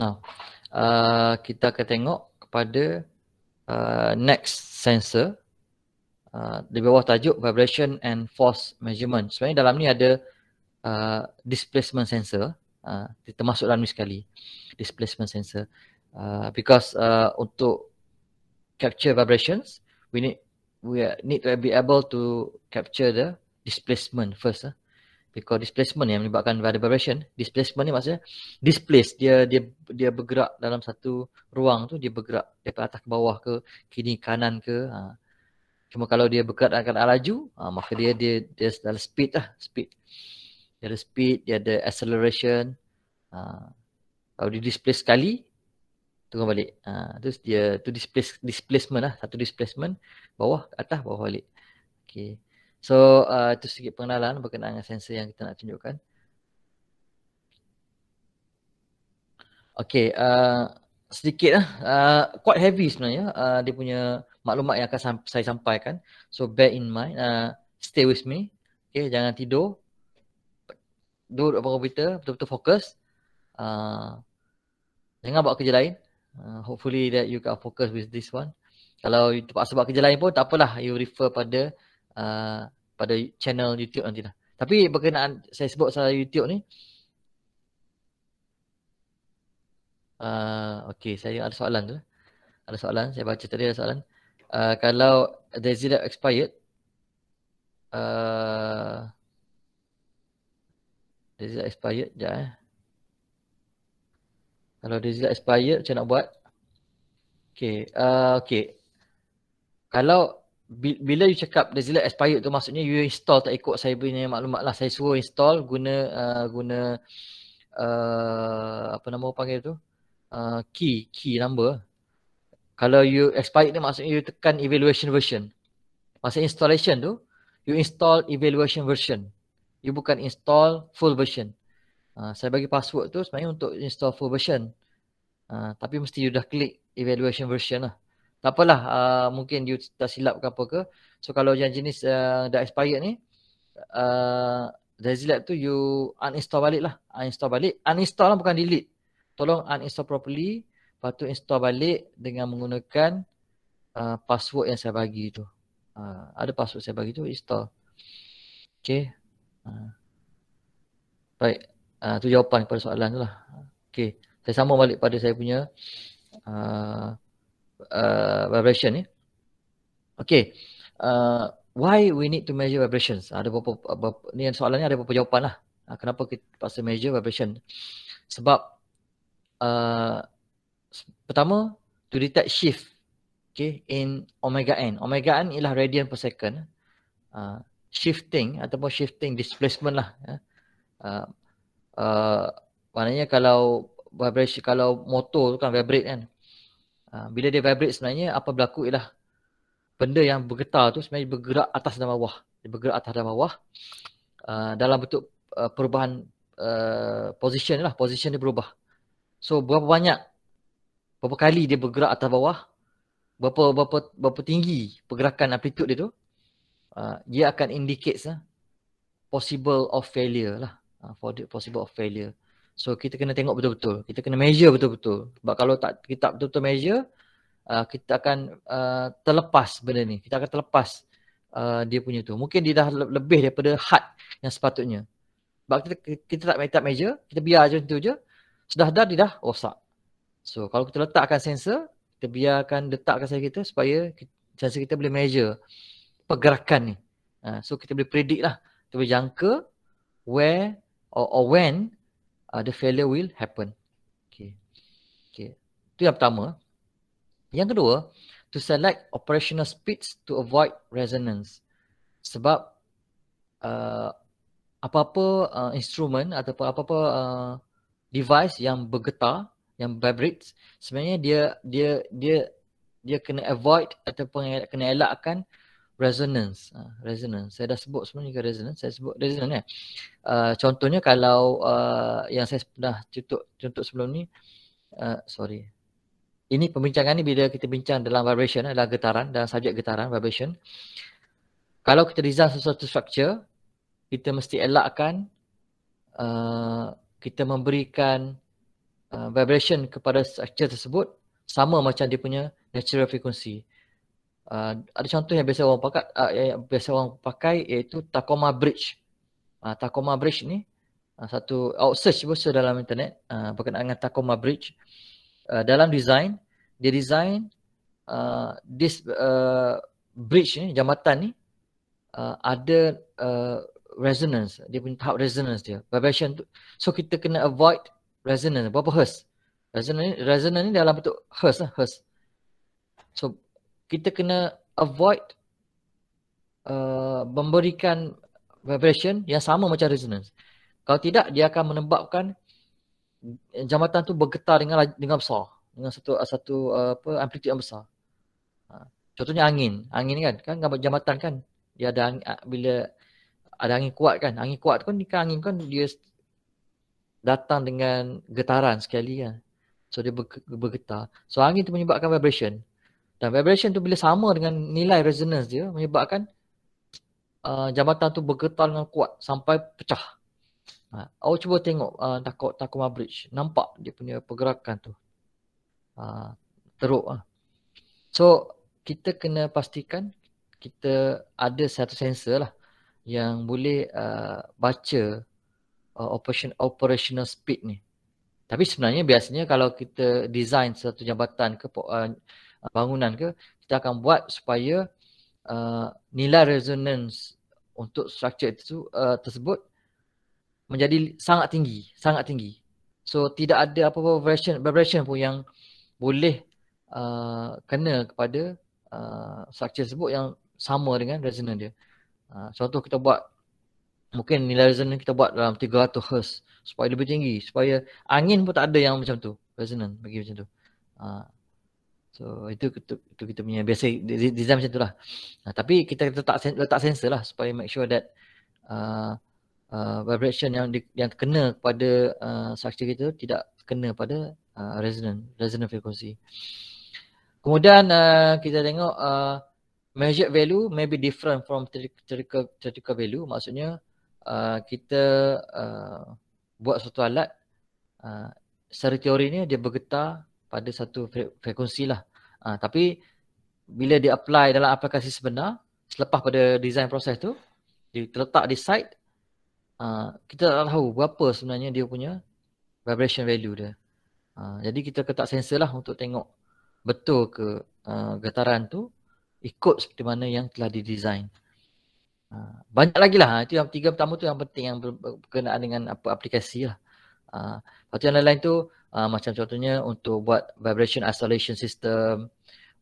Nah, uh, kita akan tengok kepada uh, next sensor uh, di bawah tajuk vibration and force measurement. Sebenarnya dalam ni ada uh, displacement sensor uh, termasuk dalam ni sekali displacement sensor uh, because uh, untuk capture vibrations we need we need to be able to capture the displacement first huh? Ah. because displacement yang menyebabkan vibration displacement ni maksudnya displace dia dia dia bergerak dalam satu ruang tu dia bergerak dari atas ke bawah ke kiri kanan ke ha. cuma kalau dia bergerak akan keadaan laju ha, maka dia dia dia dalam speed lah speed dia ada speed dia ada acceleration ha. kalau dia displace sekali turun balik. Ha, ah, tu dia tu displace, displacement lah. Satu displacement bawah atas bawah balik. Okay. So uh, itu sedikit pengenalan berkenaan dengan sensor yang kita nak tunjukkan. Okay, uh, ah, sedikit lah. Uh, quite heavy sebenarnya uh, dia punya maklumat yang akan saya sampaikan. So bear in mind, uh, stay with me. Okay, jangan tidur. Duduk depan komputer, betul-betul fokus. Uh, jangan buat kerja lain. Uh, hopefully that you can focus with this one. Kalau terpaksa buat kerja lain pun tak apalah you refer pada uh, pada channel YouTube nanti lah. Tapi berkenaan saya sebut pasal YouTube ni uh, okay saya ada soalan tu. Lah. Ada soalan, saya baca tadi ada soalan. Uh, kalau the zero expired uh, the zero expired je kalau dia result expired macam nak buat? Okay, uh, okay. Kalau bila you cakap result expired tu maksudnya you install tak ikut saya punya maklumat lah. Saya suruh install guna uh, guna uh, apa nama panggil tu? Uh, key, key number. Kalau you expired ni maksudnya you tekan evaluation version. Masa installation tu, you install evaluation version. You bukan install full version. Uh, saya bagi password tu sebenarnya untuk install full version. Ah, tapi mesti you dah klik evaluation version lah. Tak apalah, uh, mungkin you dah silap ke apa ke. So kalau yang jenis uh, dah expired ni, uh, Zazilab tu you uninstall balik lah. Uninstall balik. Uninstall lah bukan delete. Tolong uninstall properly. Lepas tu install balik dengan menggunakan uh, password yang saya bagi tu. Uh, ada password saya bagi tu, install. Okay. Uh. Baik. Uh, tu jawapan kepada soalan tu lah. Okay saya sama balik pada saya punya uh, uh, vibration ni. Okay. Uh, why we need to measure vibrations? Ada beberapa, beberapa ni yang soalan ni ada beberapa jawapan lah. Uh, kenapa kita pasal measure vibration? Sebab uh, pertama to detect shift okay, in omega n. Omega n ialah radian per second. Uh, shifting ataupun shifting displacement lah. Ya. Uh, uh, maknanya kalau vibration kalau motor tu kan vibrate kan uh, bila dia vibrate sebenarnya apa berlaku ialah benda yang bergetar tu sebenarnya bergerak atas dan bawah dia bergerak atas dan bawah uh, dalam bentuk uh, perubahan uh, position lah position dia berubah so berapa banyak berapa kali dia bergerak atas bawah berapa berapa berapa tinggi pergerakan amplitude dia tu uh, dia akan indicates uh, possible of failure lah uh, for the possible of failure So kita kena tengok betul-betul. Kita kena measure betul-betul. Sebab kalau tak kita tak betul-betul measure, uh, kita akan uh, terlepas benda ni. Kita akan terlepas uh, dia punya tu. Mungkin dia dah lebih daripada had yang sepatutnya. Sebab kita, kita tak kita measure, kita biar je tu je. Sudah dah dia dah rosak. So kalau kita letakkan sensor, kita biarkan letakkan sensor kita supaya sensor kita boleh measure pergerakan ni. Uh, so kita boleh predict lah. Kita boleh jangka where or, or when uh, the failure will happen. Okay. Okay. Itu yang pertama. Yang kedua, to select operational speeds to avoid resonance. Sebab uh, apa-apa uh, instrumen atau apa-apa uh, device yang bergetar, yang vibrates, sebenarnya dia dia dia dia kena avoid ataupun kena elakkan resonance. Uh, resonance. Saya dah sebut ni ke resonance. Saya sebut resonance. Ya. Uh, contohnya kalau uh, yang saya pernah contoh, contoh sebelum ni. Uh, sorry. Ini pembincangan ni bila kita bincang dalam vibration adalah eh, getaran dalam subjek getaran vibration. Kalau kita design sesuatu structure, kita mesti elakkan uh, kita memberikan uh, vibration kepada structure tersebut sama macam dia punya natural frequency uh, ada contoh yang biasa orang pakai uh, ah, yang biasa orang pakai iaitu Tacoma Bridge. Uh, Tacoma Bridge ni uh, satu out oh, search biasa dalam internet uh, berkenaan dengan Tacoma Bridge. Uh, dalam design dia design uh, this uh, bridge ni jambatan ni uh, ada uh, resonance dia punya tahap resonance dia vibration tu so kita kena avoid resonance berapa hertz resonance resonance ni dalam bentuk hertz lah hertz so kita kena avoid uh, memberikan vibration yang sama macam resonance. Kalau tidak dia akan menembabkan jambatan tu bergetar dengan dengan besar dengan satu satu uh, apa amplitude yang besar. Ha. Contohnya angin, angin kan kan gambar jambatan kan dia ada angin, bila ada angin kuat kan angin kuat tu kan ni kan angin kan dia datang dengan getaran sekali kan. So dia bergetar. So angin tu menyebabkan vibration. Dan vibration tu bila sama dengan nilai resonance dia menyebabkan uh, jambatan tu bergetar dengan kuat sampai pecah. Ha, awak cuba tengok uh, takut Tacoma Bridge. Nampak dia punya pergerakan tu. Ha, teruk lah. So kita kena pastikan kita ada satu sensor lah yang boleh uh, baca uh, operation, operational speed ni. Tapi sebenarnya biasanya kalau kita design satu jambatan ke uh, bangunan ke kita akan buat supaya uh, nilai resonance untuk struktur itu uh, tersebut menjadi sangat tinggi sangat tinggi so tidak ada apa-apa vibration vibration pun yang boleh uh, kena kepada uh, structure tersebut yang sama dengan resonan dia uh, contoh kita buat mungkin nilai resonan kita buat dalam 300 Hz supaya lebih tinggi supaya angin pun tak ada yang macam tu resonan bagi macam tu uh, So itu, itu, itu kita punya biasa design macam itulah. Nah, tapi kita letak letak sensor lah supaya make sure that uh, uh, vibration yang di, yang kena kepada uh, structure kita tidak kena pada uh, resonant resonant frequency. Kemudian uh, kita tengok uh, measured value may be different from theoretical theoretical value maksudnya uh, kita uh, buat suatu alat uh, secara teori ni dia bergetar pada satu frekuensi lah Uh, tapi bila dia apply dalam aplikasi sebenar, selepas pada design proses tu, dia terletak di site, uh, kita tak tahu berapa sebenarnya dia punya vibration value dia. Uh, jadi kita ketak sensor lah untuk tengok betul ke uh, getaran tu ikut seperti mana yang telah didesain. Uh, banyak lagi lah. Itu yang tiga pertama tu yang penting yang berkenaan dengan apa aplikasi lah. Uh, lepas tu yang lain-lain tu, uh, macam contohnya untuk buat vibration isolation system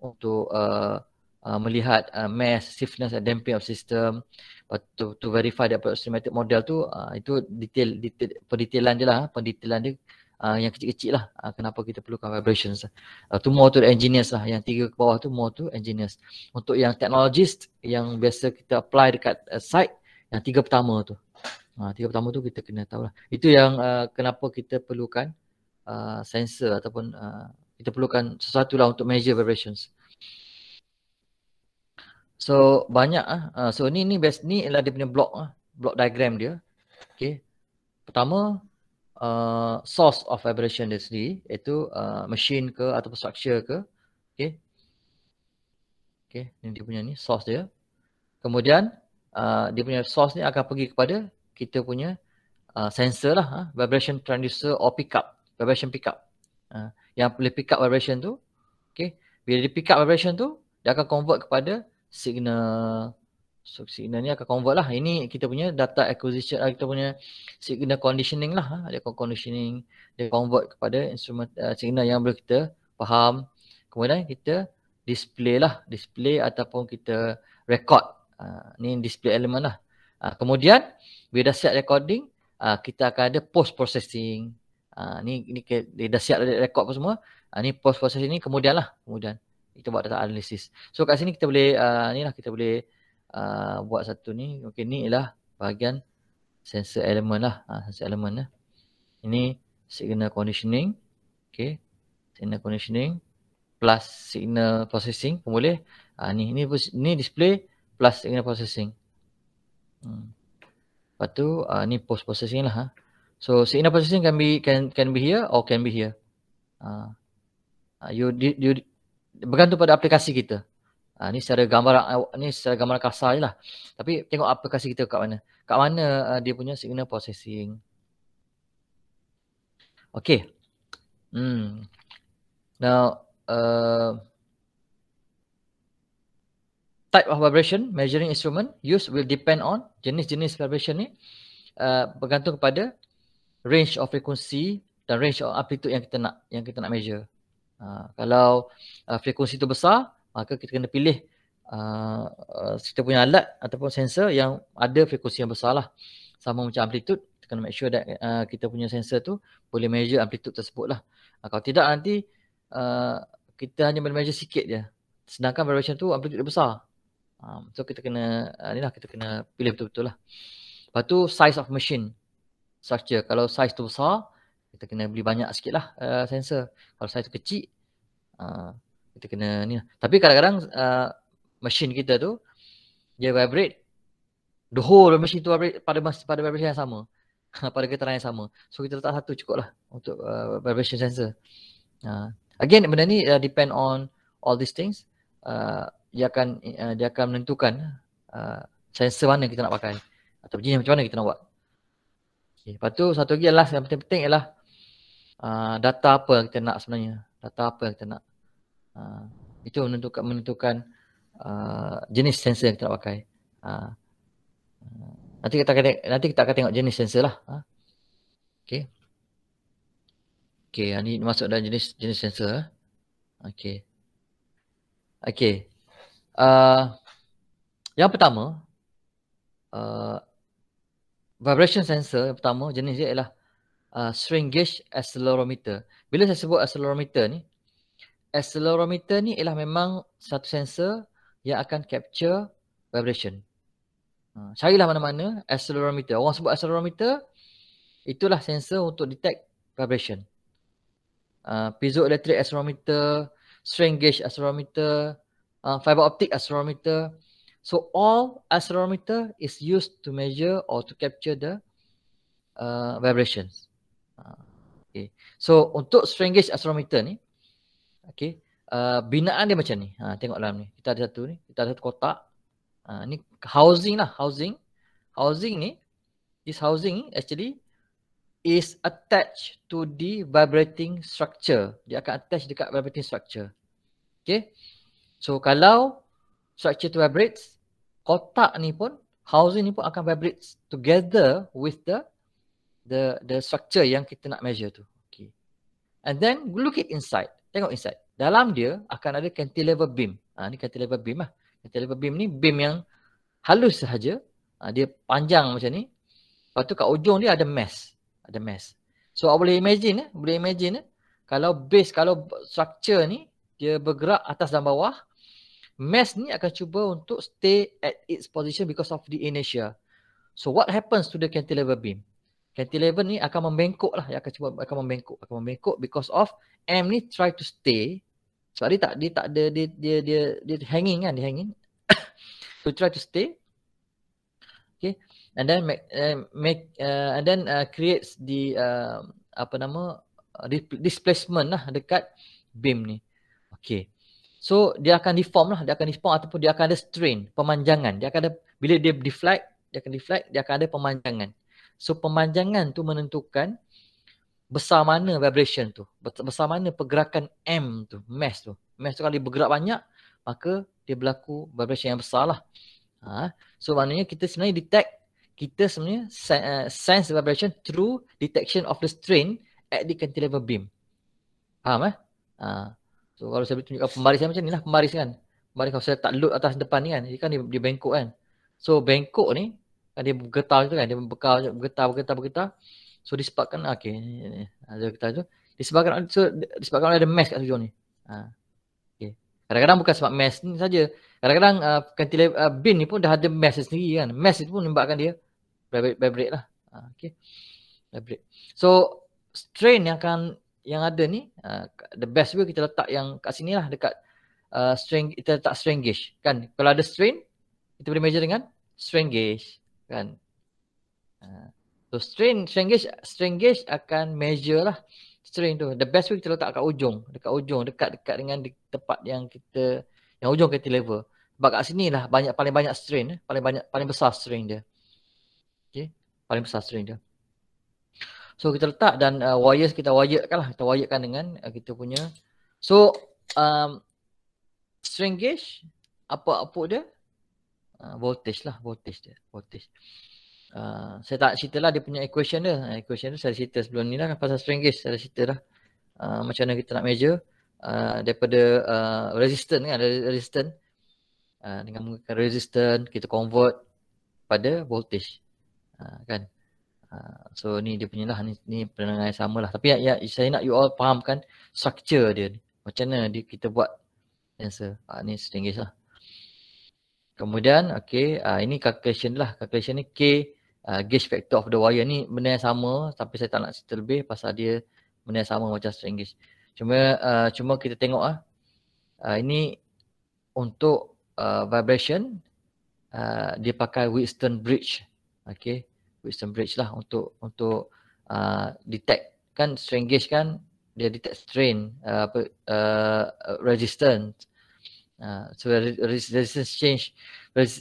untuk uh, uh, melihat uh, mass stiffness and damping of system But to, to verify the approximate model tu uh, itu detail, detail pendetailan je lah pendetailan dia Uh, yang kecil-kecil lah uh, kenapa kita perlukan vibrations uh, tu more to the engineers lah yang tiga ke bawah tu more to engineers untuk yang teknologist yang biasa kita apply dekat uh, site yang tiga pertama tu uh, tiga pertama tu kita kena tahu lah itu yang uh, kenapa kita perlukan Uh, sensor ataupun uh, kita perlukan sesuatu lah untuk measure vibrations. So banyak ah. Uh, so ni ni best ni adalah dia punya block ah, block diagram dia. Okey. Pertama uh, source of vibration dia sendiri iaitu uh, machine ke atau structure ke. Okay. Okay, ini dia punya ni source dia. Kemudian uh, dia punya source ni akan pergi kepada kita punya uh, sensor lah, uh, vibration transducer or pickup vibration pick up. Uh, yang boleh pick up vibration tu, okay. Bila dia pick up vibration tu, dia akan convert kepada signal. So signal ni akan convert lah. Ini kita punya data acquisition, kita punya signal conditioning lah. Ha. Dia conditioning, dia convert kepada instrument uh, signal yang boleh kita faham. Kemudian kita display lah. Display ataupun kita record. Uh, ni display element lah. Uh, kemudian, bila dah siap recording, uh, kita akan ada post processing uh, ni ni dia dah siap rekod apa semua uh, ni post proses ini kemudianlah, kemudian kita buat data analysis so kat sini kita boleh uh, ni lah kita boleh uh, buat satu ni okey ni ialah bahagian sensor element lah uh, sensor element lah ini signal conditioning okey signal conditioning plus signal processing pun boleh uh, ni ni ni display plus signal processing hmm. lepas tu uh, ni post processing lah ha. So signal processing can be can can be here or can be here. Uh, you you bergantung pada aplikasi kita. Uh, ni secara gambar ni secara gambar kasar je lah. Tapi tengok aplikasi kita kat mana. Kat mana uh, dia punya signal processing. Okay. Hmm. Now, uh, type of vibration measuring instrument use will depend on jenis-jenis vibration ni uh, bergantung kepada range of frequency dan range of amplitude yang kita nak yang kita nak measure. Uh, kalau uh, frekuensi tu besar, maka kita kena pilih uh, uh, kita punya alat ataupun sensor yang ada frekuensi yang besar lah. Sama macam amplitude, kita kena make sure that uh, kita punya sensor tu boleh measure amplitude tersebut lah. Uh, ha, kalau tidak nanti uh, kita hanya boleh measure sikit je. Sedangkan variation tu amplitude besar. Um, so kita kena, uh, lah kita kena pilih betul-betul lah. Lepas tu size of machine structure. Kalau size tu besar, kita kena beli banyak sikit lah uh, sensor. Kalau size tu kecil, uh, kita kena ni lah. Tapi kadang-kadang uh, machine kita tu, dia vibrate. The whole machine tu vibrate pada, pada vibration yang sama. pada getaran yang sama. So kita letak satu cukup lah untuk uh, vibration sensor. Uh, again, benda ni uh, depend on all these things. Uh, dia akan uh, dia akan menentukan uh, sensor mana kita nak pakai atau jenis macam mana kita nak buat. Okay. Lepas tu satu lagi yang last yang penting-penting ialah uh, data apa yang kita nak sebenarnya. Data apa yang kita nak. Uh, itu menentukan, menentukan uh, jenis sensor yang kita nak pakai. Uh, nanti, kita akan, nanti kita akan tengok jenis sensor lah. Uh. Okay. Okay, ini masuk dalam jenis jenis sensor. Eh. Okay. Okay. Uh, yang pertama, uh, vibration sensor yang pertama jenis dia ialah uh, string gauge accelerometer. Bila saya sebut accelerometer ni, accelerometer ni ialah memang satu sensor yang akan capture vibration. Uh, carilah mana-mana accelerometer. Orang sebut accelerometer, itulah sensor untuk detect vibration. Uh, piezoelectric accelerometer, strain gauge accelerometer, uh, fiber optic accelerometer, So all accelerometer is used to measure or to capture the uh, vibrations. Uh, okay. So untuk strain gauge accelerometer ni, okay, uh, binaan dia macam ni. Ha, tengok dalam ni. Kita ada satu ni. Kita ada satu kotak. Ha, ni housing lah. Housing. Housing ni, this housing ni actually is attached to the vibrating structure. Dia akan attach dekat vibrating structure. Okay. So kalau structure to vibrates, kotak ni pun housing ni pun akan vibrate together with the the the structure yang kita nak measure tu. Okay. And then look at inside. Tengok inside. Dalam dia akan ada cantilever beam. Ha, ni cantilever beam lah. Cantilever beam ni beam yang halus sahaja. Ha, dia panjang macam ni. Lepas tu kat ujung dia ada mass, Ada mass. So awak boleh imagine eh. Boleh imagine eh. Kalau base, kalau structure ni dia bergerak atas dan bawah mass ni akan cuba untuk stay at its position because of the inertia. So what happens to the cantilever beam? Cantilever ni akan membengkok lah. Akan cuba akan membengkok. Akan membengkok because of M ni try to stay. So dia tak, dia tak ada, dia, dia, dia, dia, dia hanging kan, dia hanging. so try to stay. Okay. And then make, uh, make uh, and then uh, creates the, uh, apa nama, displacement lah dekat beam ni. Okay. So dia akan deform lah, dia akan deform ataupun dia akan ada strain, pemanjangan. Dia akan ada, bila dia deflect, dia akan deflect, dia akan ada pemanjangan. So pemanjangan tu menentukan besar mana vibration tu, besar mana pergerakan M tu, mass tu. Mass tu kalau dia bergerak banyak, maka dia berlaku vibration yang besar lah. Ha. So maknanya kita sebenarnya detect, kita sebenarnya eh, sense vibration through detection of the strain at the cantilever beam. Faham eh? Ha. So kalau saya tunjukkan pembaris macam ni lah pembaris kan. Pembaris kalau saya tak load atas depan ni kan. Dia kan dia, bengkok kan. So bengkok ni kan dia bergetar tu kan. Dia bekal bergetar bergetar bergetar. So disebabkan ah, okey ni ada ah, kita tu disebabkan so, disebabkan ada mesh kat hujung ni. Ha. Ah, okey. Kadang-kadang bukan sebab mesh ni saja. Kadang-kadang uh, uh, bin ni pun dah ada mesh sendiri kan. Mesh itu pun menyebabkan dia vibrate, vibrate lah. Ha, okey. Vibrate. So strain yang akan yang ada ni uh, the best way kita letak yang kat sini lah dekat uh, strain kita letak strain gauge kan kalau ada strain kita boleh measure dengan strain gauge kan uh, so strain strain gauge strain gauge akan measure lah strain tu the best way kita letak kat ujung dekat ujung dekat dekat dengan di tempat yang kita yang ujung kita level sebab kat sini lah banyak paling banyak strain eh? paling banyak paling besar strain dia okey paling besar strain dia So kita letak dan uh, wires kita wirekan lah. Kita wirekan dengan uh, kita punya. So um, string gauge apa output dia? Uh, voltage lah. Voltage dia. Voltage. Uh, saya tak cerita lah dia punya equation dia. Uh, equation dia saya cerita sebelum ni lah kan, pasal string gauge. Saya cerita lah uh, macam mana kita nak measure. Uh, daripada uh, resistant kan resistant uh, dengan menggunakan resistant kita convert pada voltage uh, kan Ha, so ni dia punya lah ni, ni penerangan sama lah tapi ya, ya, saya nak you all fahamkan structure dia ni macam mana dia, kita buat tensor ha, ni stringis lah kemudian okay ha, ini calculation lah calculation ni K ha, gauge factor of the wire ni benda yang sama tapi saya tak nak cerita lebih pasal dia benda yang sama macam stringis cuma ha, cuma kita tengok ah ha. ini untuk uh, vibration uh, dia pakai Wheatstone bridge okay Wisdom Bridge lah untuk untuk uh, detect kan strain gauge kan dia detect strain uh, apa uh, uh resistance uh, so resistance change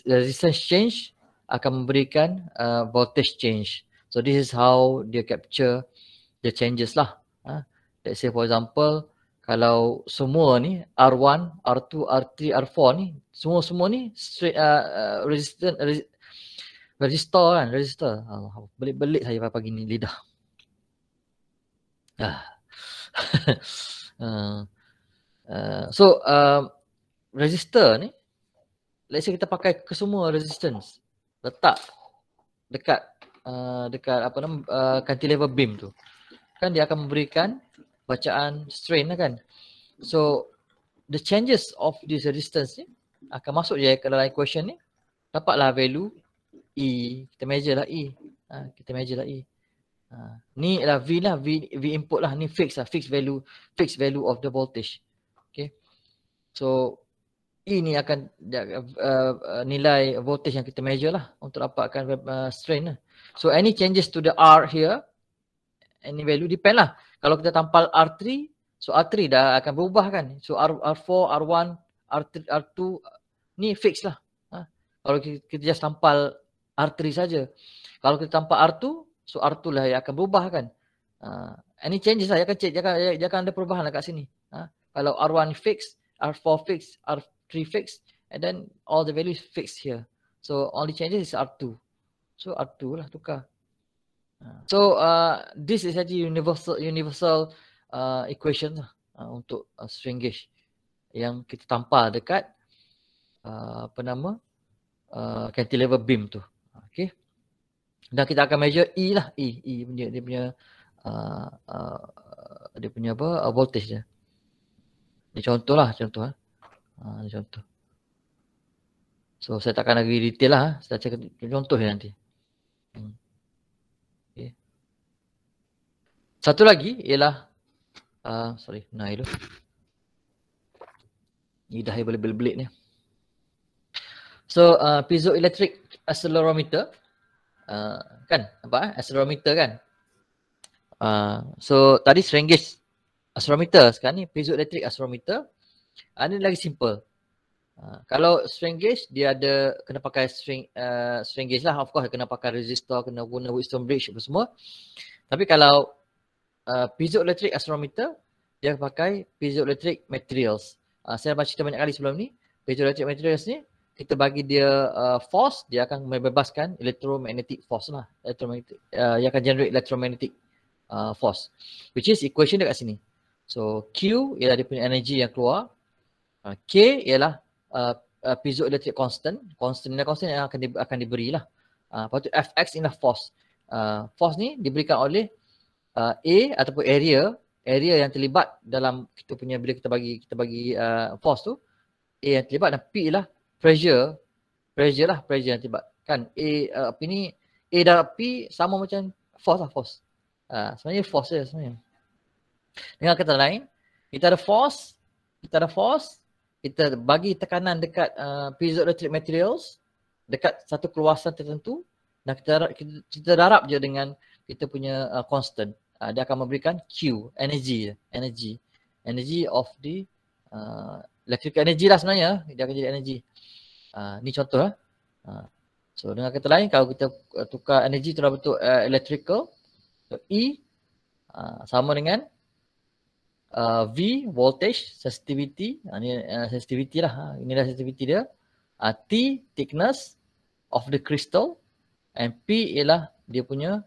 resistance change akan memberikan uh, voltage change so this is how dia capture the changes lah uh, let's say for example kalau semua ni R1, R2, R3, R4 ni semua-semua ni straight uh, resistance uh, register kan register Allah belit-belit saya pagi, pagi ni lidah ah. uh, so uh, register ni let's say kita pakai kesemua resistance letak dekat uh, dekat apa nama uh, kanti level beam tu kan dia akan memberikan bacaan strain lah kan so the changes of this resistance ni akan masuk je ke dalam equation ni dapatlah value E. Kita measure lah E. Ha, kita measure lah E. Ha, ni lah V lah. V, v input lah. Ni fix lah. Fixed value. Fixed value of the voltage. Okay. So E ni akan uh, uh, nilai voltage yang kita measure lah. Untuk dapatkan uh, strain lah. So any changes to the R here. Any value depend lah. Kalau kita tampal R3. So R3 dah akan berubah kan. So R, R4, R1, R3, R2. Ni fix lah. Ha. Kalau kita just tampal arteri saja. Kalau kita tanpa R2, so R2 lah yang akan berubah kan. Uh, any changes lah, dia akan check, dia akan, dia akan ada perubahan lah kat sini. Ha? Kalau R1 fix, R4 fix, R3 fix, and then all the values fix here. So only changes is R2. So R2 lah tukar. Ha, so uh, this is actually universal universal uh, equation lah, uh, untuk uh, string gauge yang kita tampal dekat uh, apa nama uh, cantilever beam tu okey dan kita akan measure E lah E E punya dia punya uh, uh, dia punya apa uh, voltage dia ni contohlah contoh lah ha. uh, contoh so saya takkan lagi detail lah eh. saya cakap contoh dia nanti hmm. satu lagi ialah uh, sorry nah itu Ini dah boleh beli-beli ni so uh, piezoelectric accelerometer uh, kan nampak eh accelerometer kan uh, so tadi strain gauge accelerometer sekarang ni piezoelectric accelerometer uh, ah, ini lagi simple uh, kalau strain gauge dia ada kena pakai strain uh, strain gauge lah of course kena pakai resistor kena guna Wheatstone bridge apa semua tapi kalau uh, piezoelectric accelerometer dia pakai piezoelectric materials uh, saya dah cerita banyak kali sebelum ni piezoelectric materials ni kita bagi dia uh, force dia akan membebaskan electromagnetic force lah electromagnetic uh, dia akan generate electromagnetic uh, force which is equation dekat sini so q ialah dia punya energy yang keluar uh, k ialah uh, uh, piezoelectric constant constant ni constant yang akan di, akan diberilah uh, lepas tu fx ialah force uh, force ni diberikan oleh uh, a ataupun area area yang terlibat dalam kita punya bila kita bagi kita bagi uh, force tu a yang terlibat dan p ialah pressure pressure lah pressure nanti bak. kan A uh, apa ni A darab P sama macam force lah force uh, sebenarnya force je sebenarnya dengan kata lain kita ada force kita ada force kita bagi tekanan dekat uh, piezoelectric materials dekat satu keluasan tertentu dan kita kita, kita darab je dengan kita punya uh, constant uh, dia akan memberikan Q energy energy energy of the uh, electric energy lah sebenarnya dia akan jadi energy Uh, ni contoh lah. Uh. So dengan kata lain kalau kita eh, tukar energi tu dalam bentuk uh, electrical so E uh, sama dengan uh, V voltage sensitivity uh, ni uh, sensitivity lah uh, inilah sensitivity dia uh, T thickness of the crystal and P ialah dia punya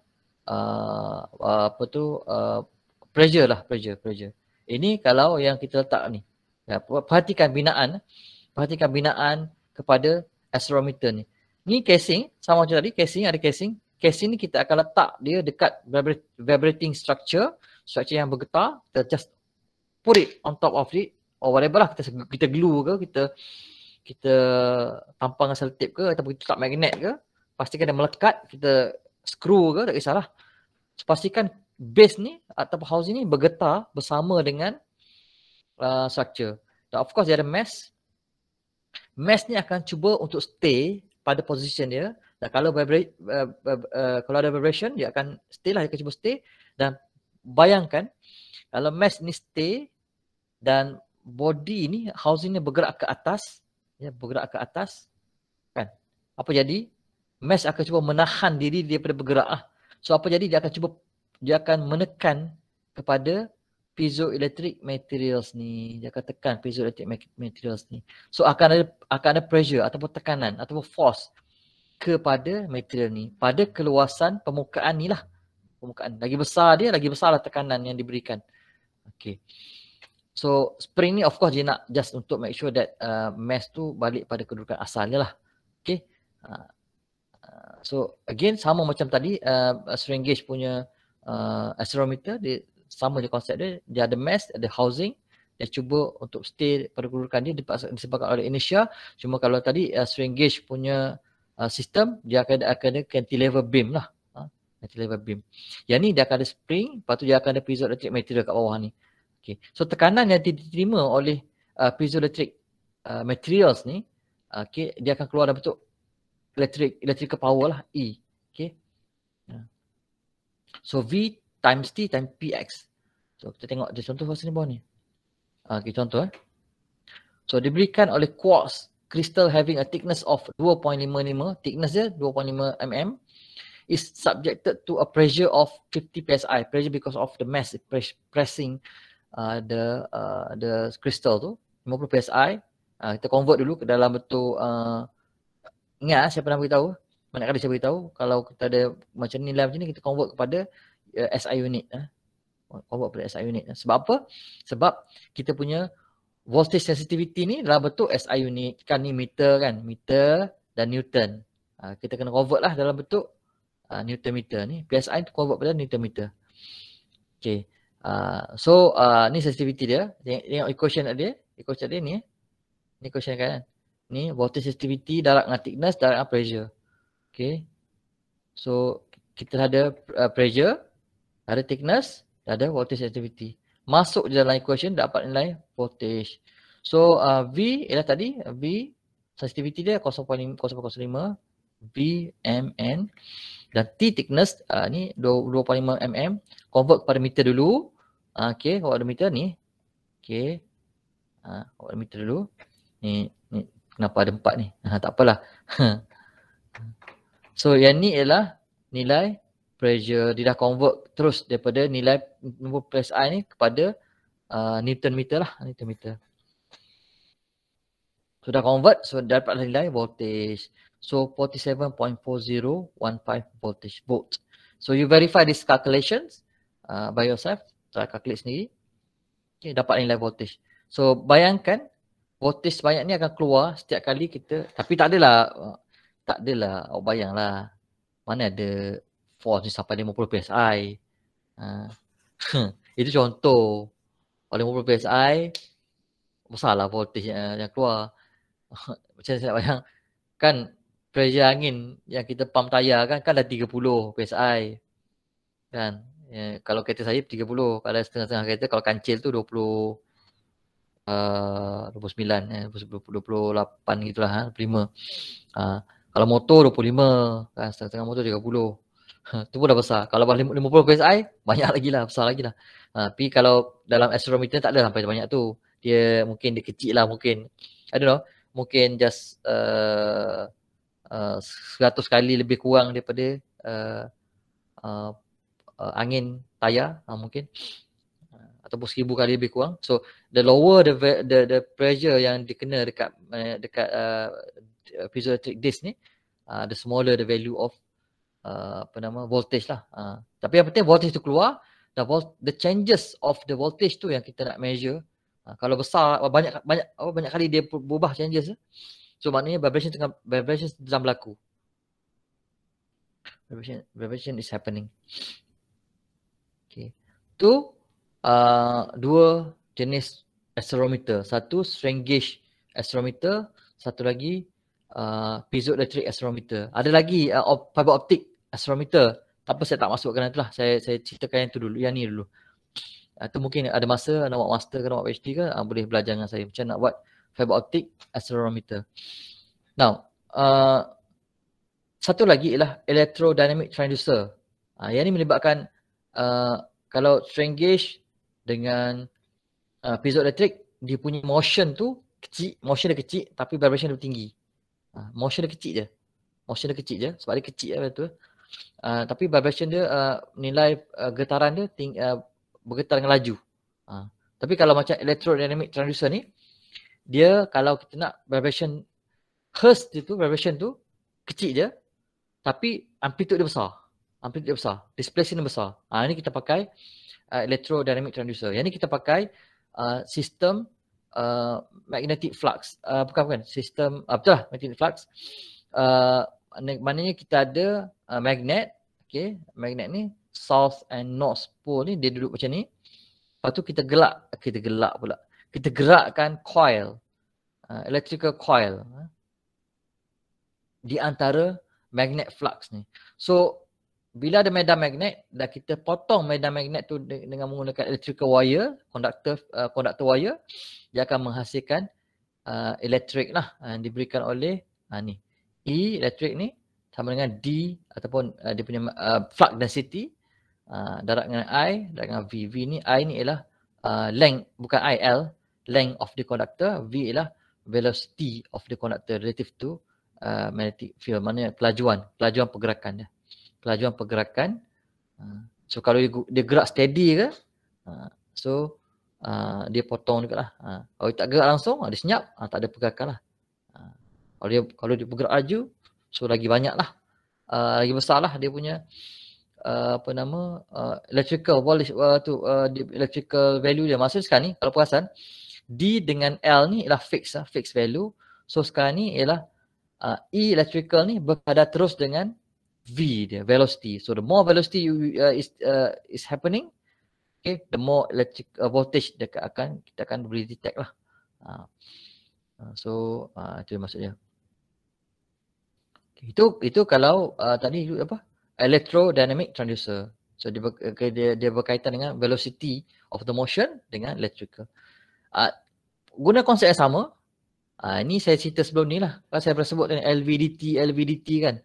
uh, uh, apa tu uh, pressure lah pressure pressure ini kalau yang kita letak ni ya, perhatikan binaan perhatikan binaan kepada accelerometer ni. Ni casing, sama macam tadi casing, ada casing. Casing ni kita akan letak dia dekat vibrating structure, structure yang bergetar, kita just put it on top of it or whatever lah, kita, kita glue ke, kita kita tampang dengan sel tape ke ataupun kita letak magnet ke, pastikan dia melekat, kita screw ke, tak kisahlah. Pastikan base ni ataupun housing ni bergetar bersama dengan uh, structure. Dan of course dia ada mass mass ni akan cuba untuk stay pada position dia dan kalau vibra- uh, uh, uh, kalau ada vibration dia akan stay lah dia akan cuba stay dan bayangkan kalau mass ni stay dan body ni housing ni bergerak ke atas ya bergerak ke atas kan apa jadi mass akan cuba menahan diri dia daripada bergerak ah. so apa jadi dia akan cuba dia akan menekan kepada piezoelectric materials ni dia akan tekan piezoelectric materials ni so akan ada akan ada pressure ataupun tekanan ataupun force kepada material ni pada keluasan permukaan ni lah permukaan lagi besar dia lagi besarlah tekanan yang diberikan Okay, so spring ni of course dia nak just untuk make sure that uh, mass tu balik pada kedudukan asalnya lah Okay, uh, uh, so again sama macam tadi uh, strain punya uh, accelerometer dia sama je konsep dia dia ada mass ada housing dia cuba untuk stay pada kedudukan dia disebabkan oleh inertia cuma kalau tadi uh, swing gauge punya uh, sistem dia akan ada akan ada cantilever beam lah ha? cantilever beam yang ni dia akan ada spring lepas tu dia akan ada piezoelectric material kat bawah ni okey so tekanan yang diterima oleh uh, piezoelectric uh, materials ni okey dia akan keluar dalam bentuk electric electrical power lah e okey ha. so v times t times px. So kita tengok dia contoh fasa ni bawah ni. Ha, ah, okay, contoh eh. So diberikan oleh quartz crystal having a thickness of 2.55, thickness dia 2.5 mm is subjected to a pressure of 50 psi, pressure because of the mass pressing uh, the uh, the crystal tu 50 psi. Ha, kita convert dulu ke dalam bentuk uh, ingat siapa nak beritahu? Mana kali saya beritahu kalau kita ada macam nilai macam ni kita convert kepada uh, eh, SI unit eh? convert pada SI unit. Ah. Sebab apa? Sebab kita punya voltage sensitivity ni dalam bentuk SI unit kan ni meter kan, meter dan newton. Uh, kita kena convert lah dalam bentuk uh, newton meter ni. PSI tu convert pada newton meter. Okay. Uh, so uh, ni sensitivity dia. Tengok, tengok equation dia. Equation dia ni. Ni equation kan. Ni voltage sensitivity darat dengan thickness, darat dengan pressure. Okay. So kita ada uh, pressure ada thickness, ada voltage sensitivity. Masuk je dalam equation dapat nilai voltage. So uh, V ialah tadi V sensitivity dia 0.05 VMN dan T thickness uh, ni 2.5 mm convert kepada meter dulu. Uh, okay, kalau meter ni. Okay, uh, ah, kalau meter dulu. Ni, ni kenapa ada empat ni? Uh, tak apalah. so yang ni ialah nilai pressure dia dah convert terus daripada nilai nombor PSI ni kepada uh, Newton meter lah Newton meter sudah so, convert so dapat nilai voltage so 47.4015 voltage volt so you verify this calculations uh, by yourself try calculate sendiri okay, dapat nilai voltage so bayangkan voltage banyak ni akan keluar setiap kali kita tapi tak adalah uh, tak adalah awak lah mana ada force ni sampai 50 PSI. Uh, itu contoh. Kalau 50 PSI, besar lah voltage yang, yang keluar. Macam saya nak bayang, kan pressure angin yang kita pump tayar kan, kan dah 30 PSI. Kan? Ya, kalau kereta saya 30, kalau setengah-setengah kereta, kalau kancil tu 20, Uh, 29 eh, 28 gitulah ha, 25 uh, ha. kalau motor 25 kan setengah, motor 30 uh, Ha, tu pun dah besar. Kalau 50 PSI, banyak lagi lah, besar lagi lah. Ha, tapi kalau dalam astrometer tak ada sampai banyak tu. Dia mungkin dia kecil lah mungkin. I don't know. Mungkin just eh, eh, seratus uh, uh, 100 kali lebih kurang daripada uh, uh, uh, angin tayar uh, mungkin ataupun seribu kali lebih kurang. So the lower the the, the pressure yang dikena dekat dekat uh, piezoelectric disc ni, uh, the smaller the value of uh, apa nama voltage lah. Uh, tapi yang penting voltage tu keluar the volt the changes of the voltage tu yang kita nak measure. Uh, kalau besar banyak banyak oh, banyak kali dia berubah changes. So maknanya vibration tengah vibration sedang berlaku. Vibration vibration is happening. Okay. Tu uh, dua jenis accelerometer. Satu strain gauge accelerometer, satu lagi uh, piezoelectric accelerometer. Ada lagi uh, fiber optic asrometer. Tak apa saya tak masukkan itulah. Saya saya ceritakan yang tu dulu, yang ni dulu. Atau uh, mungkin ada masa nak buat master ke nak buat PhD ke uh, boleh belajar dengan saya macam nak buat fiber optic accelerometer. Now, uh, satu lagi ialah electrodynamic transducer. Uh, yang ini melibatkan uh, kalau strain gauge dengan uh, piezoelectric dia punya motion tu kecil, motion dia kecil tapi vibration dia tinggi. Uh, motion dia kecil je. Motion dia kecil je sebab dia kecil lah betul. Uh, tapi vibration dia uh, nilai uh, getaran dia ting, uh, bergetar dengan laju. Uh, tapi kalau macam electrodynamic transducer ni, dia kalau kita nak vibration hertz dia tu, vibration tu kecil je tapi amplitude dia besar. Amplitude dia besar. Displacement dia besar. Uh, ini kita pakai uh, electrodynamic transducer. Yang ni kita pakai uh, sistem uh, magnetic flux. Uh, bukan bukan. Sistem, uh, betul lah. Magnetic flux. Uh, maknanya kita ada uh, magnet okey magnet ni south and north pole ni dia duduk macam ni lepas tu kita gelak kita gelak pula kita gerakkan coil uh, electrical coil uh, di antara magnet flux ni so bila ada medan magnet dan kita potong medan magnet tu dengan menggunakan electrical wire conductor uh, conductor wire dia akan menghasilkan uh, electric lah yang uh, diberikan oleh uh, ni E electric ni sama dengan D ataupun uh, dia punya uh, flux density uh, darat dengan I darat dengan V. V ni I ni ialah uh, length bukan I L length of the conductor V ialah velocity of the conductor relative to uh, magnetic field maknanya kelajuan kelajuan pergerakan dia kelajuan pergerakan uh, so kalau dia, dia gerak steady ke uh, so uh, dia potong dekat lah uh, kalau dia tak gerak langsung uh, dia senyap uh, tak ada pergerakan lah kalau dia kalau dia bergerak laju, so lagi banyaklah. Ah uh, lagi besarlah dia punya uh, apa nama uh, electrical voltage uh, tu uh, electrical value dia. Maksud sekarang ni kalau perasan D dengan L ni ialah fixed lah, fixed value. So sekarang ni ialah uh, E electrical ni berkadar terus dengan V dia, velocity. So the more velocity you, uh, is uh, is happening, okay, the more electric uh, voltage dia akan kita akan boleh detect lah. Uh, so uh, itu maksudnya itu itu kalau uh, tadi apa electrodynamic transducer so dia, ber, dia dia berkaitan dengan velocity of the motion dengan electrical uh, guna konsep yang sama uh, ini saya cerita sebelum ni lah kan saya pernah sebut tadi LVDT LVDT kan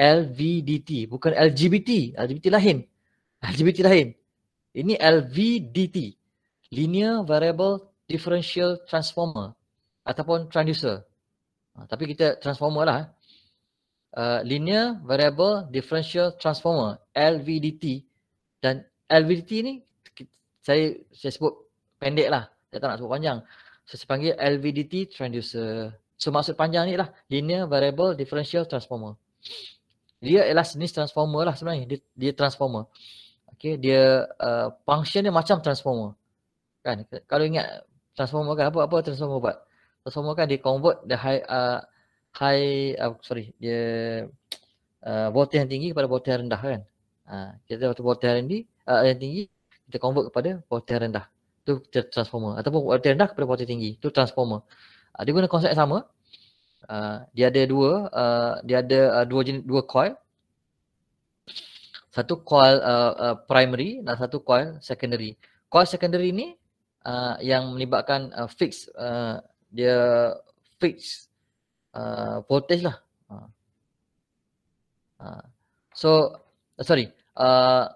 LVDT bukan LGBT LGBT lain LGBT lain ini LVDT linear variable differential transformer ataupun transducer uh, tapi kita transformer lah eh. Uh, linear variable differential transformer LVDT dan LVDT ni saya saya sebut pendek lah saya tak nak sebut panjang so, saya panggil LVDT transducer so maksud panjang ni lah linear variable differential transformer dia ialah jenis transformer lah sebenarnya dia, dia transformer okay, dia uh, function dia macam transformer kan kalau ingat transformer kan apa apa transformer buat transformer kan dia convert the high uh, high uh, sorry dia uh, voltage yang tinggi kepada voltage yang rendah kan uh, kita waktu voltage rendi uh, yang tinggi kita convert kepada voltage yang rendah tu transformer ataupun voltage rendah kepada voltage tinggi tu transformer uh, dia guna konsep sama uh, dia ada dua uh, dia ada uh, dua jenis dua coil satu coil uh, uh, primary dan satu coil secondary coil secondary ni uh, yang melibatkan uh, fix uh, dia fix uh, voltage lah. Uh. uh. So uh, sorry, uh,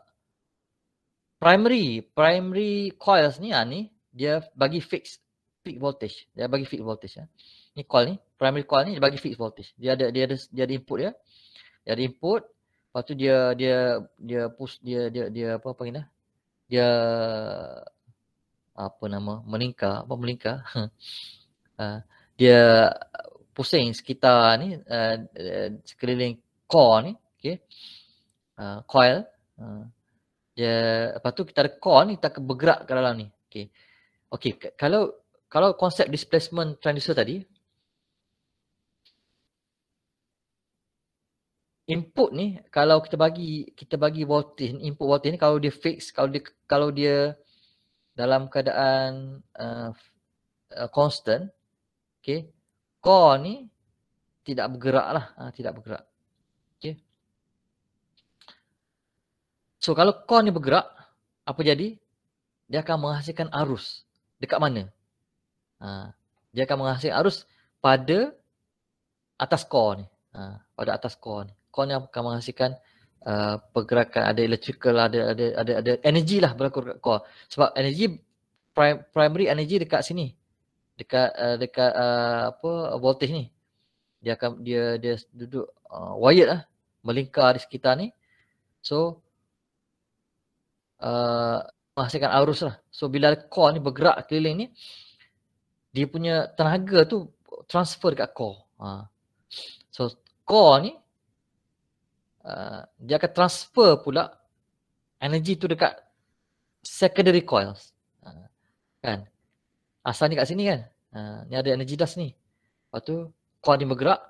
primary primary coils ni, ani ah, ni dia bagi fix peak voltage. Dia bagi fix voltage. Uh. Ni coil ni primary coil ni dia bagi fix voltage. Dia ada dia ada dia ada input ya. Dia ada input. Lepas tu dia dia dia push dia dia dia apa panggil dah? Dia apa nama? Melingkar, apa melingkar? Uh, dia pusing sekitar ni uh, uh, sekeliling core ni okey uh, eh, coil uh, dia lepas tu kita ada core ni kita akan bergerak ke dalam ni okey okey kalau kalau konsep displacement transistor tadi input ni kalau kita bagi kita bagi voltage input voltage ni kalau dia fix kalau dia kalau dia dalam keadaan uh, uh, constant okey kor ni tidak bergerak lah. Ha, tidak bergerak. Okay. So kalau kor ni bergerak, apa jadi? Dia akan menghasilkan arus. Dekat mana? Ha, dia akan menghasilkan arus pada atas kor ni. Ha, pada atas kor ni. Kor ni akan menghasilkan Uh, pergerakan ada electrical ada ada ada ada energy lah berlaku dekat core sebab energy prim, primary energy dekat sini dekat uh, dekat uh, apa voltage ni dia akan dia dia duduk uh, wired lah melingkar di sekitar ni so uh, menghasilkan arus lah so bila core ni bergerak keliling ni dia punya tenaga tu transfer dekat core uh. so core ni uh, dia akan transfer pula energy tu dekat secondary coils uh, kan Asal ni kat sini kan. Ha, ni ada energy dust ni. Lepas tu core ni bergerak.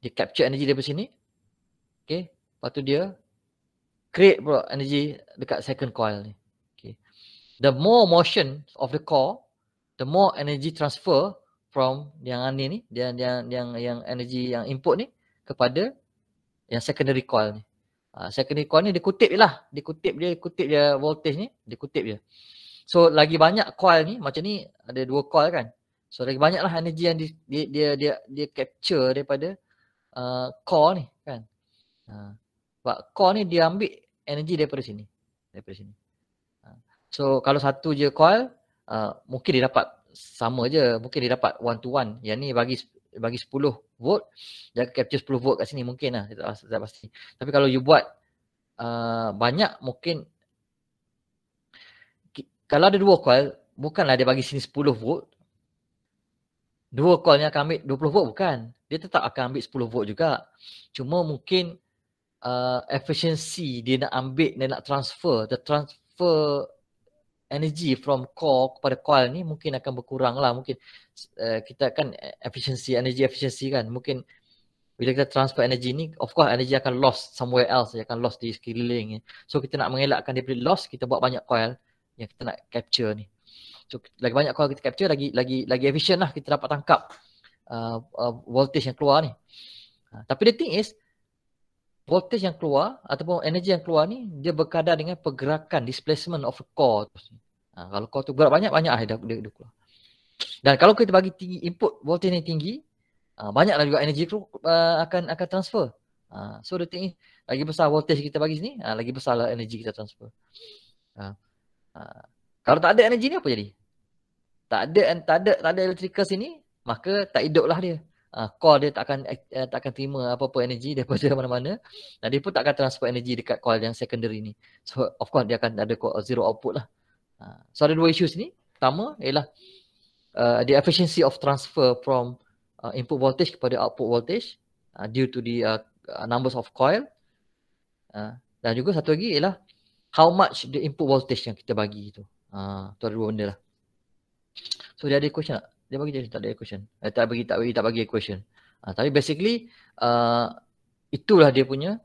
Dia capture energy dari sini. Okay. Lepas tu dia create pula energy dekat second coil ni. Okay. The more motion of the core, the more energy transfer from yang ni ni, yang, yang, yang, yang energy yang input ni kepada yang secondary coil ni. Uh, secondary coil ni dia kutip je lah. Dia kutip dia, kutip dia voltage ni, dia kutip je. So lagi banyak coil ni macam ni ada dua coil kan. So lagi banyaklah energi yang dia dia dia, dia capture daripada uh, core ni kan. Ha. Uh, sebab core ni dia ambil energi daripada sini. Daripada sini. Uh, so kalau satu je coil uh, mungkin dia dapat sama je. Mungkin dia dapat one to one. Yang ni bagi bagi 10 volt dia capture 10 volt kat sini mungkin lah. Tak pasti. Tapi kalau you buat uh, banyak mungkin kalau ada dua call, bukanlah dia bagi sini 10 volt. Dua call ni akan ambil 20 volt bukan. Dia tetap akan ambil 10 volt juga. Cuma mungkin uh, efficiency dia nak ambil, dia nak transfer, the transfer energy from core kepada coil ni mungkin akan berkurang lah mungkin uh, kita akan efficiency energy efficiency kan mungkin bila kita transfer energy ni of course energy akan lost somewhere else dia akan lost di sekeliling so kita nak mengelakkan dia boleh lost kita buat banyak coil yang kita nak capture ni. So lagi banyak coil kita capture lagi lagi lagi efficient lah kita dapat tangkap uh, uh, voltage yang keluar ni. Uh, tapi the thing is voltage yang keluar ataupun energy yang keluar ni dia berkadar dengan pergerakan displacement of a core. Uh, kalau core tu bergerak banyak-banyak lah dia, dia, dia keluar. Dan kalau kita bagi tinggi input voltage ni tinggi uh, banyaklah juga energy uh, akan akan transfer. Uh, so the thing is lagi besar voltage kita bagi sini uh, lagi besarlah energy kita transfer. Uh, Ha. kalau tak ada energi ni apa jadi? Tak ada tak ada tak ada electrical sini, maka tak hiduplah dia. Ha, coil dia tak akan eh, tak akan terima apa-apa energi daripada mana-mana. Dan dia pun tak akan transfer energi dekat coil yang secondary ni. So of course dia akan ada zero output lah. Ha, so ada dua isu ni. Pertama ialah uh, the efficiency of transfer from uh, input voltage kepada output voltage uh, due to the uh, numbers of coil. Uh, dan juga satu lagi ialah how much the input voltage yang kita bagi tu. Ah, tu ada dua benda lah. So dia ada equation tak? Dia bagi dia tak ada equation. Dia eh, tak bagi tak bagi tak bagi equation. Ah, ha, tapi basically uh, itulah dia punya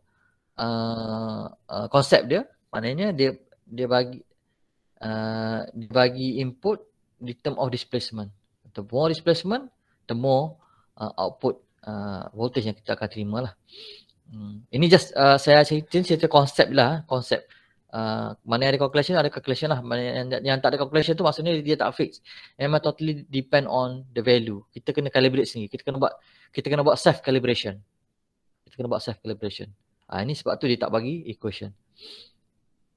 uh, uh, konsep dia. Maknanya dia dia bagi uh, dia bagi input di term of displacement. The more displacement, the more uh, output uh, voltage yang kita akan terima lah. Hmm. Ini just uh, saya cerita, cerita konsep lah. Konsep. Uh, mana ada calculation ada calculation lah mana yang, yang tak ada calculation tu maksudnya dia tak fix memang totally depend on the value kita kena calibrate sendiri kita kena buat kita kena buat self calibration kita kena buat self calibration uh, ini sebab tu dia tak bagi equation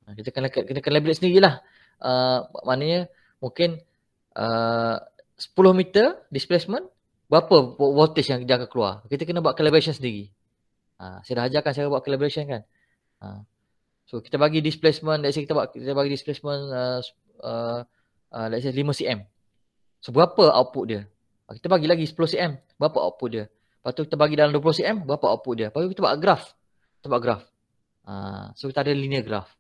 uh, kita kena kena calibrate sendirilah uh, maknanya mungkin uh, 10 meter displacement berapa voltage yang dia akan keluar kita kena buat calibration sendiri uh, saya dah ajarkan saya buat calibration kan uh, So kita bagi displacement let's say kita bagi, kita bagi displacement uh, uh, uh, let's say 5 cm. So berapa output dia? Ah, kita bagi lagi 10 cm, berapa output dia? Lepas tu kita bagi dalam 20 cm, berapa output dia? Lepas tu kita buat graf. Kita buat graf. Uh, ah, so kita ada linear graph.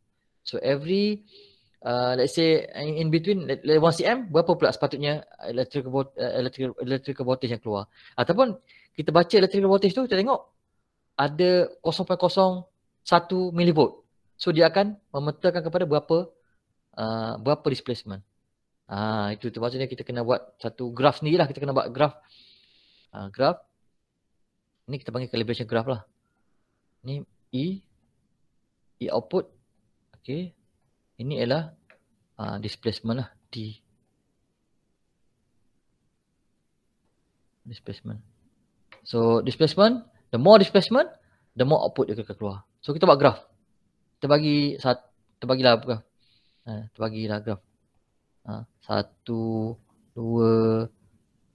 So every uh, let's say in, between let, 1 cm berapa pula sepatutnya electrical voltage, eh, electrical, electrical voltage yang keluar. Ataupun kita baca electrical voltage tu kita tengok ada 0.01 millivolt. So dia akan memetakan kepada berapa uh, berapa displacement. uh, itu tu maksudnya kita kena buat satu graf ni lah kita kena buat graf uh, ah, graf ni kita panggil calibration graf lah. Ni E E output okay. Ini ialah uh, displacement lah D displacement. So displacement, the more displacement, the more output dia akan keluar. So kita buat graf terbagi satu, terbagilah apa? Uh, terbagilah graf. Ha, satu, dua,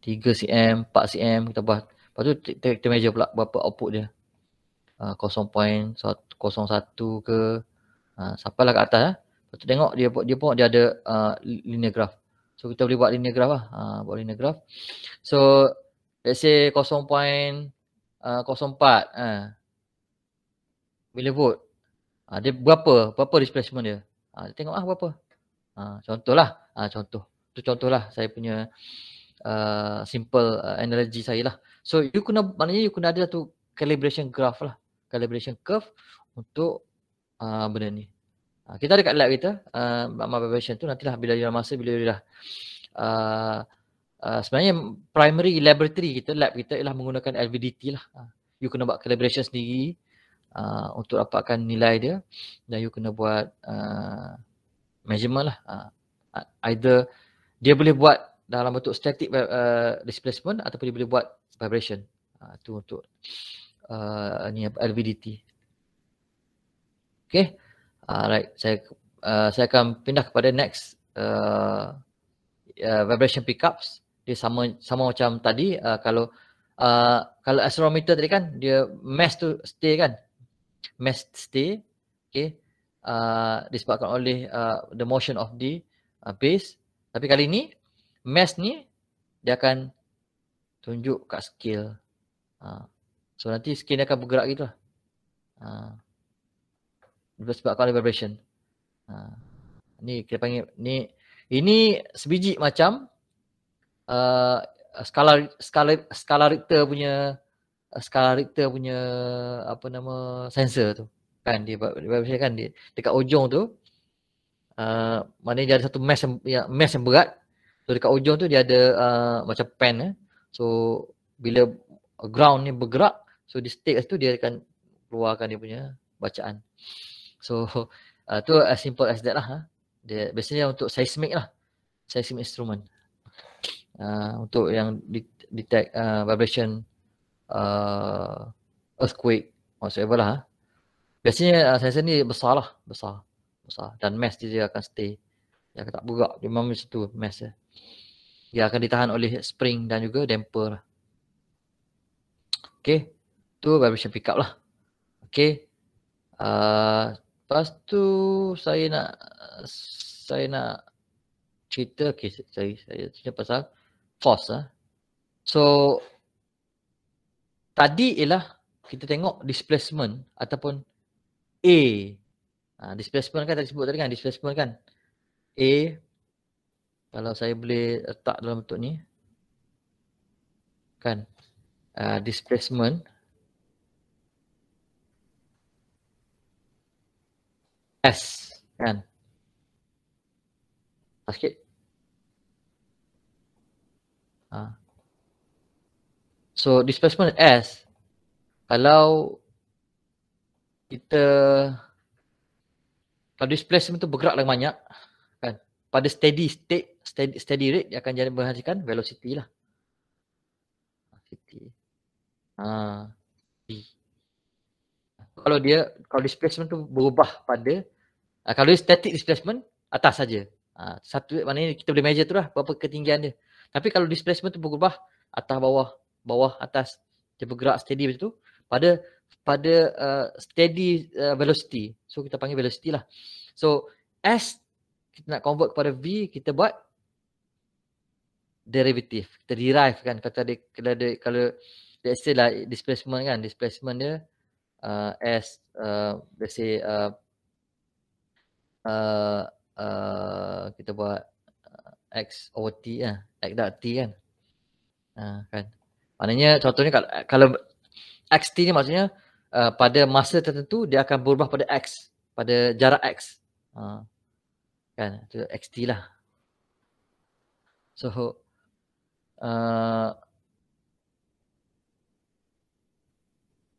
tiga cm, empat cm kita buat. Lepas tu kita, kita measure pula berapa output dia. Ha, uh, 0.01 ke uh, sampai lah kat atas eh. Lepas tu tengok dia, dia pun dia ada uh, linear graph. So kita boleh buat linear graph lah. Uh, buat linear graph. So let's say 0.04 uh, bila vote Ha, dia berapa? Berapa displacement dia? Ha, dia tengok lah ah berapa. Ha, contohlah. Ha, contoh. Itu contohlah saya punya uh, simple uh, analogy saya lah. So you kena, maknanya you kena ada satu calibration graph lah. Calibration curve untuk uh, benda ni. Ha, kita ada kat lab kita, uh, my vibration tu nantilah bila dia masa, bila dia dah uh, Uh, sebenarnya primary laboratory kita, lab kita ialah menggunakan LVDT lah. Uh, you kena buat calibration sendiri, uh, untuk dapatkan nilai dia dan you kena buat uh, measurement lah uh, either dia boleh buat dalam bentuk static uh, displacement ataupun dia boleh buat vibration itu uh, untuk uh, ni LVDT Okay, alright uh, saya uh, saya akan pindah kepada next uh, Uh, vibration pickups dia sama sama macam tadi uh, kalau uh, kalau accelerometer tadi kan dia mass tu stay kan mass stay okay uh, disebabkan oleh uh, the motion of the uh, base tapi kali ni mass ni dia akan tunjuk kat scale uh, so nanti scale dia akan bergerak gitu lah uh, disebabkan oleh vibration uh, ni kita panggil ni ini sebiji macam uh, skala skala skala Richter punya skala Richter punya apa nama sensor tu kan dia buat kan dia dekat ujung tu uh, maknanya dia ada satu mesh yang, mesh yang berat so dekat ujung tu dia ada uh, macam pen eh. so bila ground ni bergerak so di stick tu dia akan keluarkan dia punya bacaan so uh, tu as simple as that lah ha. dia biasanya untuk seismic lah seismic instrument uh, untuk yang detect uh, vibration uh, earthquake whatsoever lah. Ha. Biasanya uh, saya ni besar lah, besar, besar dan mass dia, dia akan stay. Dia akan tak bergerak, dia memang macam tu mass dia. Dia akan ditahan oleh spring dan juga damper lah. Okay, tu vibration pickup lah. Okay, uh, lepas tu saya nak saya nak cerita okay, saya, saya cerita pasal force lah. So tadi ialah kita tengok displacement ataupun A. Ha, displacement kan tadi sebut tadi kan, displacement kan. A, kalau saya boleh letak dalam bentuk ni. Kan, uh, displacement. S, kan. Tak sikit. Haa. So displacement S kalau kita kalau displacement tu bergerak dengan banyak kan pada steady state steady, steady rate dia akan jadi menghasilkan velocity lah. Velocity. Ha. B. Kalau dia kalau displacement tu berubah pada uh, kalau dia static displacement atas saja. Ha, satu maknanya kita boleh measure tu lah berapa ketinggian dia. Tapi kalau displacement tu berubah atas bawah bawah atas dia bergerak steady macam tu pada pada uh, steady uh, velocity so kita panggil velocity lah so s kita nak convert kepada v kita buat derivative kita derive kan kata dia kalau dia kalau let's say lah displacement kan displacement dia uh, s uh, let's say uh, uh, uh, kita buat uh, x over t lah uh, x dot t kan uh, kan Maknanya contohnya kalau, kalau XT ni maksudnya uh, pada masa tertentu dia akan berubah pada X pada jarak X. Uh, kan itu XT lah. So uh,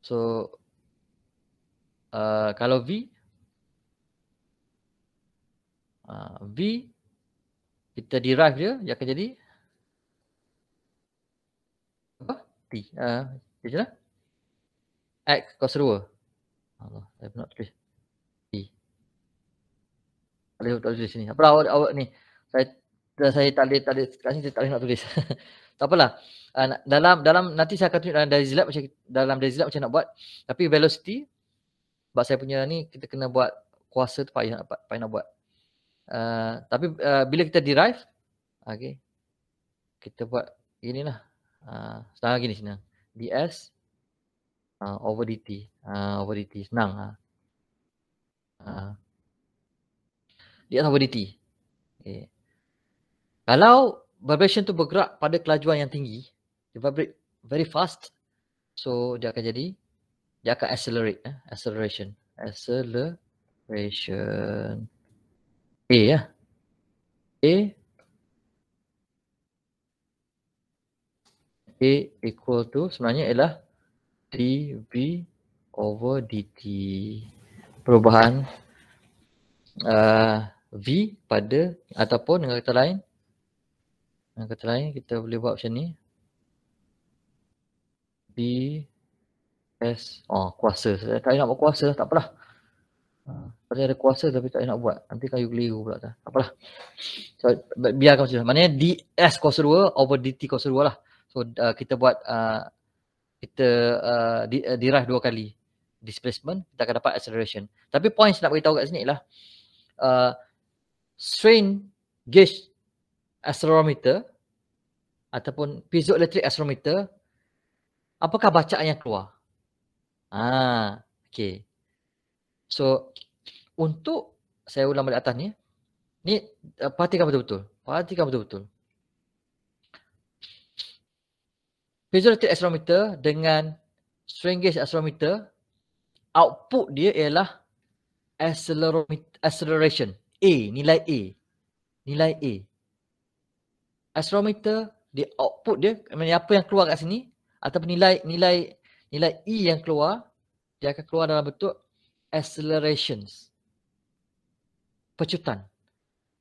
so uh, kalau V uh, V kita derive dia dia akan jadi Ah, macam mana? X kos 2 Allah, saya pun nak tulis T Tak boleh tulis sini, apalah awak, awak ni Saya saya tak boleh, tak boleh, kat sini saya tak boleh nak tulis Tak apalah uh, Dalam, dalam nanti saya akan tunjuk dalam dari macam Dalam dari macam nak buat Tapi velocity Sebab saya punya ni, kita kena buat Kuasa tu payah nak payah nak buat uh, Tapi uh, bila kita derive Okay Kita buat inilah uh, ah, senang gini senang ds uh, ah, over dt uh, ah, over dt senang ah uh. uh, ds over dt okay. kalau vibration tu bergerak pada kelajuan yang tinggi dia vibrate very fast so dia akan jadi dia akan accelerate eh? acceleration acceleration a ya yeah. a A equal to sebenarnya ialah dV over dt perubahan uh, V pada ataupun dengan kata lain dengan kata lain kita boleh buat macam ni B S oh kuasa saya tak nak buat kuasa tak apalah tadi ada kuasa tapi tak nak buat nanti kayu keliru pula tak apalah so, biarkan macam mana dS kuasa 2 over dt kuasa 2 lah So uh, kita buat uh, kita uh, di, uh, dirah dua kali displacement kita akan dapat acceleration. Tapi point saya nak tahu kat sini ialah uh, strain gauge accelerometer ataupun piezoelectric accelerometer apakah bacaan yang keluar? Ah, okey. So untuk saya ulang balik atas ni. Ni uh, perhatikan betul-betul. Perhatikan betul-betul. Piezoelectric accelerometer dengan strain gauge accelerometer output dia ialah acceleration A, nilai A. Nilai A. Accelerometer di output dia, maknanya apa yang keluar kat sini atau nilai nilai nilai E yang keluar dia akan keluar dalam bentuk accelerations. Pecutan.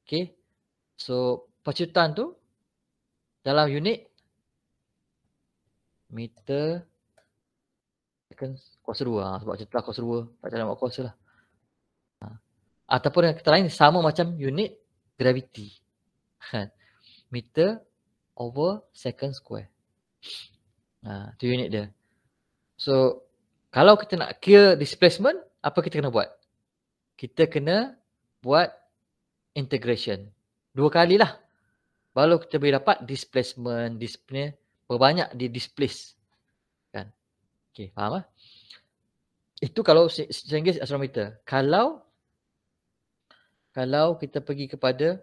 Okay. So pecutan tu dalam unit meter second kuasa 2 ha, sebab macam itulah kuasa 2 tak cara buat kuasa lah ha. ataupun yang kata lain sama macam unit gravity ha. meter over second square ha, tu unit dia so kalau kita nak kira displacement apa kita kena buat kita kena buat integration dua kali lah baru kita boleh dapat displacement displacement berapa banyak dia displace kan okey faham ah itu kalau Cengiz astrometer kalau kalau kita pergi kepada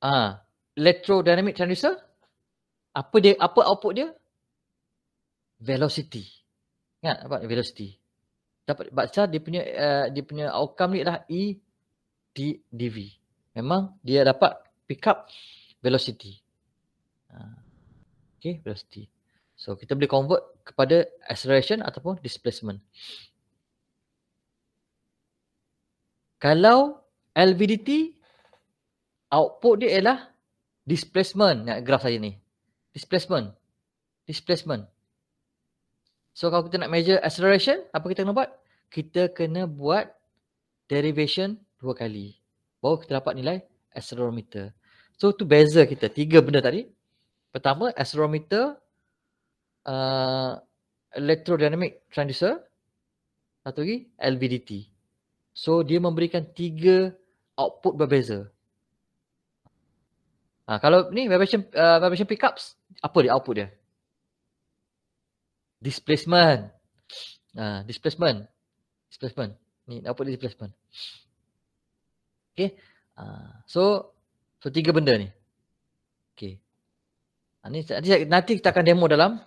ah uh, electrodynamic transducer apa dia apa output dia velocity ingat apa velocity dapat baca dia punya uh, dia punya outcome ni adalah e d dv memang dia dapat pick up velocity Ah. Okay, velocity. So kita boleh convert kepada acceleration ataupun displacement. Kalau LVDT, output dia ialah displacement. Nak graf saya ni. Displacement. Displacement. So kalau kita nak measure acceleration, apa kita kena buat? Kita kena buat derivation dua kali. Baru kita dapat nilai accelerometer. So tu beza kita. Tiga benda tadi. Pertama, accelerometer, uh, electrodynamic transistor, satu lagi LVDT. So dia memberikan tiga output berbeza. Ha, kalau ni vibration uh, vibration pickups, apa dia output dia? Displacement. Ha, displacement. Displacement. Ni output displacement. Okay. Uh, so so tiga benda ni. Okay. Ha, nanti, nanti kita akan demo dalam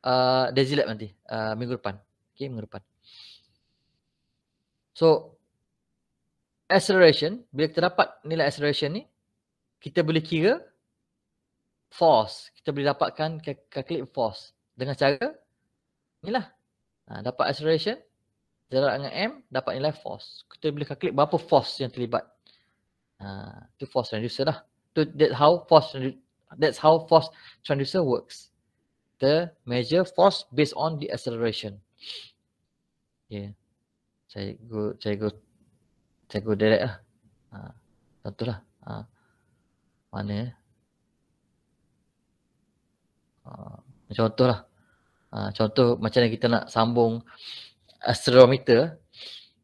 uh, Desi nanti, uh, minggu depan. Okay, minggu depan. So, acceleration, bila kita dapat nilai acceleration ni, kita boleh kira force. Kita boleh dapatkan calculate force dengan cara ni lah. Ha, dapat acceleration, jarak dengan M, dapat nilai force. Kita boleh calculate berapa force yang terlibat. Ha, tu force reducer lah. Tu how force reducer That's how force transducer works. The measure force based on the acceleration. Yeah. Saya go, saya go, saya go direct lah. Ha. Satu lah. Ha. Mana? Ha. Contoh lah. Ha. Contoh macam yang kita nak sambung accelerometer.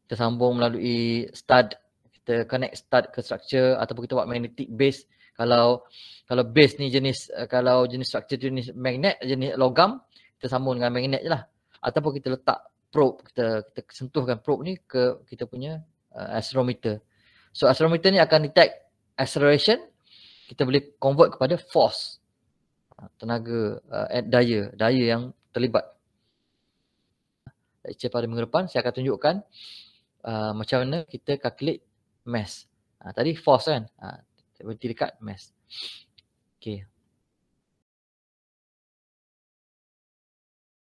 Kita sambung melalui stud. Kita connect stud ke structure ataupun kita buat magnetic base kalau kalau base ni jenis eh, kalau jenis struktur jenis magnet jenis logam kita sambung dengan magnet je lah ataupun kita letak probe kita, kita sentuhkan probe ni ke kita punya uh, accelerometer so accelerometer ni akan detect acceleration kita boleh convert kepada force ah, tenaga uh, daya daya yang terlibat lecture pada minggu depan saya akan tunjukkan uh, macam mana kita calculate mass uh, tadi force kan uh, saya berhenti dekat mes. Okay,